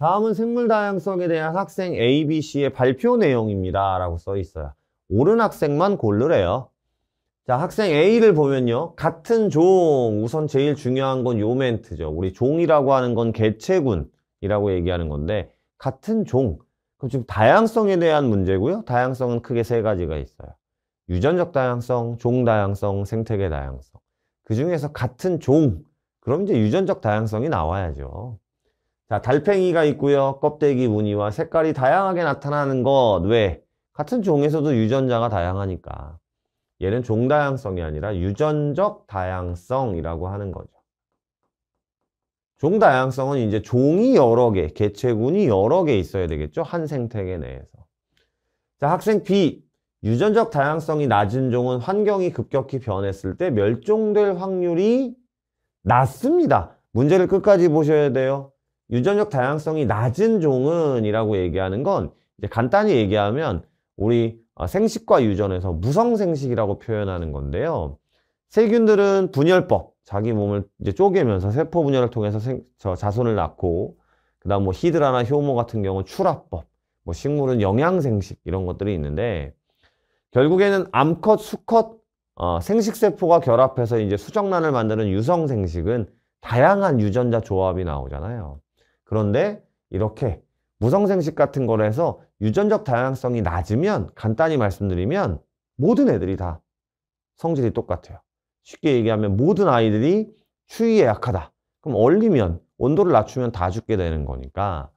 다음은 생물 다양성에 대한 학생 A, B, C의 발표 내용입니다. 라고 써 있어요. 옳은 학생만 고르래요. 자, 학생 A를 보면요. 같은 종, 우선 제일 중요한 건요 멘트죠. 우리 종이라고 하는 건 개체군이라고 얘기하는 건데 같은 종, 그럼 지금 다양성에 대한 문제고요. 다양성은 크게 세 가지가 있어요. 유전적 다양성, 종 다양성, 생태계 다양성. 그 중에서 같은 종, 그럼 이제 유전적 다양성이 나와야죠. 자, 달팽이가 있고요. 껍데기 무늬와 색깔이 다양하게 나타나는 것 외 같은 종에서도 유전자가 다양하니까 얘는 종 다양성이 아니라 유전적 다양성이라고 하는 거죠. 종 다양성은 이제 종이 여러 개, 개체군이 여러 개 있어야 되겠죠. 한 생태계 내에서. 자, 학생 B. 유전적 다양성이 낮은 종은 환경이 급격히 변했을 때 멸종될 확률이 낮습니다. 문제를 끝까지 보셔야 돼요. 유전적 다양성이 낮은 종은이라고 얘기하는 건 이제 간단히 얘기하면 우리 어, 생식과 유전에서 무성생식이라고 표현하는 건데요. 세균들은 분열법, 자기 몸을 이제 쪼개면서 세포 분열을 통해서 생, 저 자손을 낳고 그다음 뭐 히드라나 효모 같은 경우는 추라법, 뭐 식물은 영양생식 이런 것들이 있는데 결국에는 암컷, 수컷 어, 생식세포가 결합해서 이제 수정란을 만드는 유성생식은 다양한 유전자 조합이 나오잖아요. 그런데 이렇게 무성생식 같은 걸 해서 유전적 다양성이 낮으면 간단히 말씀드리면 모든 애들이 다 성질이 똑같아요. 쉽게 얘기하면 모든 아이들이 추위에 약하다. 그럼 얼리면 온도를 낮추면 다 죽게 되는 거니까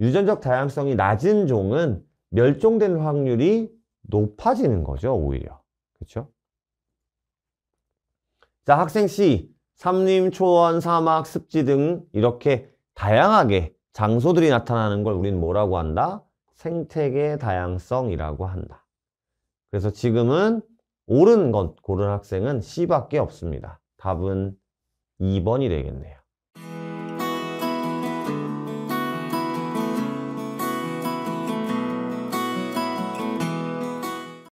유전적 다양성이 낮은 종은 멸종된 확률이 높아지는 거죠, 오히려. 그렇죠? 자, 학생 C, 삼림, 초원, 사막, 습지 등 이렇게 다양하게 장소들이 나타나는 걸 우리는 뭐라고 한다? 생태계 다양성이라고 한다. 그래서 지금은 옳은 것 고른 학생은 C밖에 없습니다. 답은 2번이 되겠네요.